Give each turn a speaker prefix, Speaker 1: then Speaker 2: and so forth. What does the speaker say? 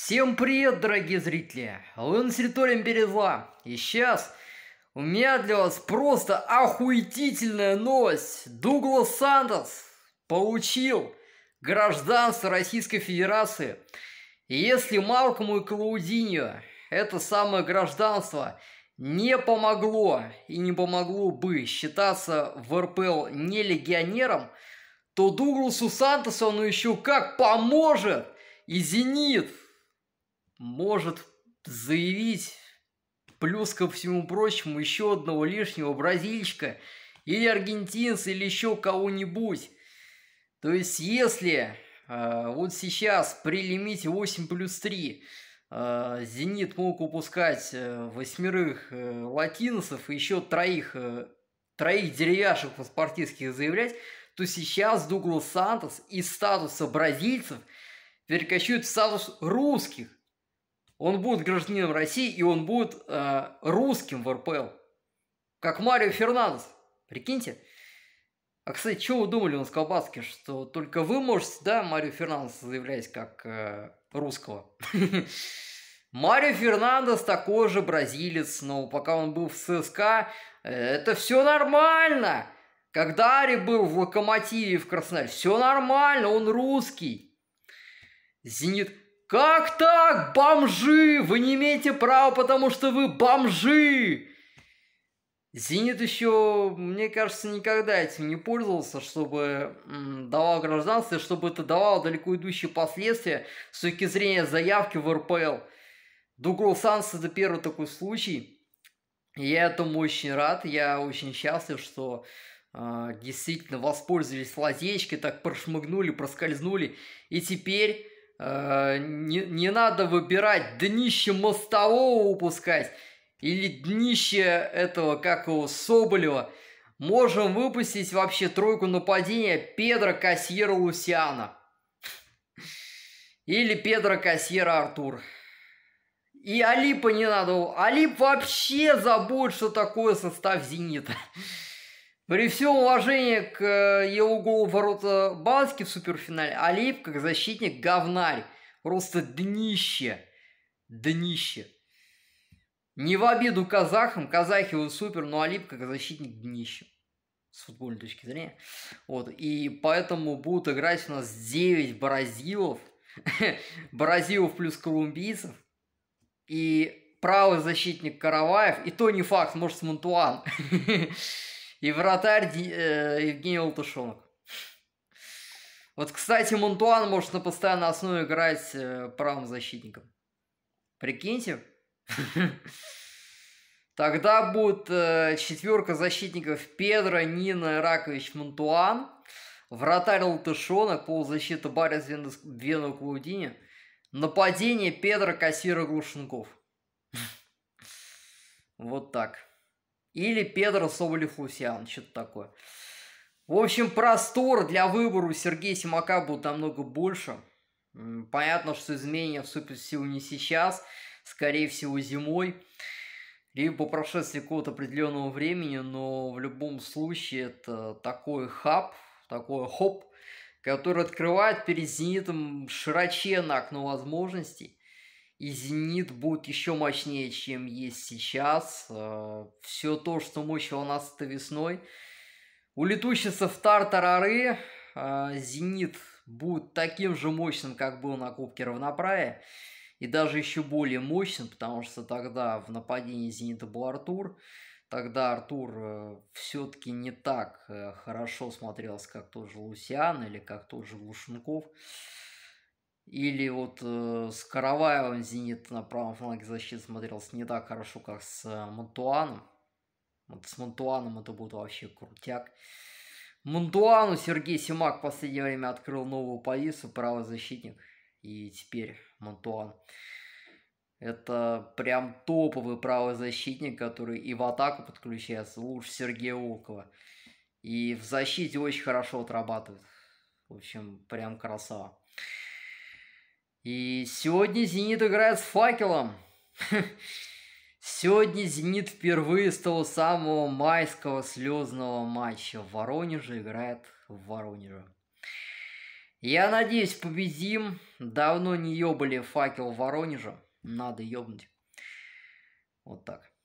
Speaker 1: Всем привет, дорогие зрители! Вы на территории Империи И сейчас у меня для вас просто охуительная новость. Дуглас Сантос получил гражданство Российской Федерации. И если Малкому и Клаудинью это самое гражданство не помогло и не помогло бы считаться в РПЛ не легионером, то Дугласу Сантосу оно еще как поможет! И «Зенит» может заявить, плюс ко всему прочему, еще одного лишнего бразильчика или аргентинца, или еще кого-нибудь. То есть, если э, вот сейчас при лимите 8 плюс 3 э, Зенит мог упускать э, восьмерых э, латиносов и еще троих, э, троих деревяшек паспортистских заявлять, то сейчас Дуглас Сантос из статуса бразильцев перекочует в статус русских. Он будет гражданином России, и он будет э, русским в РПЛ. Как Марио Фернандес. Прикиньте. А, кстати, что вы думали, он с колбаски, что только вы можете, да, Марио Фернандес заявлять как э, русского? Марио Фернандес такой же бразилец, но пока он был в ЦСКА, э, это все нормально. Когда Ари был в Локомотиве в Краснодаре, все нормально, он русский. Зенит «Как так, бомжи? Вы не имеете права, потому что вы бомжи!» «Зенит» еще, мне кажется, никогда этим не пользовался, чтобы давал гражданство, чтобы это давало далеко идущие последствия с точки зрения заявки в РПЛ. Дугров Санс это первый такой случай. Я этому очень рад, я очень счастлив, что э, действительно воспользовались лазечкой, так прошмыгнули, проскользнули. И теперь Э, не, не надо выбирать днище мостового упускать или днище этого, как его, Соболева. Можем выпустить вообще тройку нападения Педро Кассиера, Лусиана. Или Педро Кассиера, Артур. И Алипа не надо. Алип вообще забудет, что такое состав «Зенита». При всем уважении к его э, голу ворота Бански в суперфинале, Алиев как защитник говнарь. Просто днище. Днище. Не в обиду казахам, казахи его супер, но Алип как защитник днище. С футбольной точки зрения. Вот. И поэтому будут играть у нас 9 бразилов. бразилов плюс колумбийцев. И правый защитник Караваев. И то не факт, может, с Монтуан. И вратарь э, Евгений Латышонок. Вот, кстати, Монтуан может на постоянной основе играть э, правым защитником. Прикиньте. Тогда будет э, четверка защитников Педро, Нина, Ракович, Монтуан. Вратарь Латышонок, полузащита Барис Вену Клаудини. Нападение Педро, Кассира, Глушенков. Вот так. Или Педро Соболев Лусян, что-то такое. В общем, простор для выбора у Сергея Симака будет намного больше. Понятно, что изменения вступят в силу не сейчас, скорее всего зимой, либо по прошествии какого-то определенного времени, но в любом случае это такой хаб, такой хоп, который открывает перед «Зенитом» широченное окно возможностей и «Зенит» будет еще мощнее, чем есть сейчас. Э, Все то, что мучило нас это весной, улетучится в тартарары. А, «Зенит» будет таким же мощным, как был на Кубке Равноправия. И даже еще более мощным, потому что тогда в нападении «Зенита» был Артур. Тогда Артур э, все-таки не так э, хорошо смотрелся, как тот же Лусиан или как тот же Глушенков. Или вот э, с Караваевым «Зенит» на правом фланге защиты смотрелся не так хорошо, как с э, Монтуаном. Вот с Монтуаном это будет вообще крутяк. Монтуану Сергей Симак в последнее время открыл новую позицию, правый защитник. И теперь Монтуан. Это прям топовый правый защитник, который и в атаку подключается лучше Сергея Волкова. И в защите очень хорошо отрабатывает. В общем, прям красава. И сегодня «Зенит» играет с «Факелом». Сегодня «Зенит» впервые с того самого майского слезного матча в Воронеже играет в Воронеже. Я надеюсь, победим. Давно не ёбали факел в Воронеже. Надо ёбнуть. Вот так.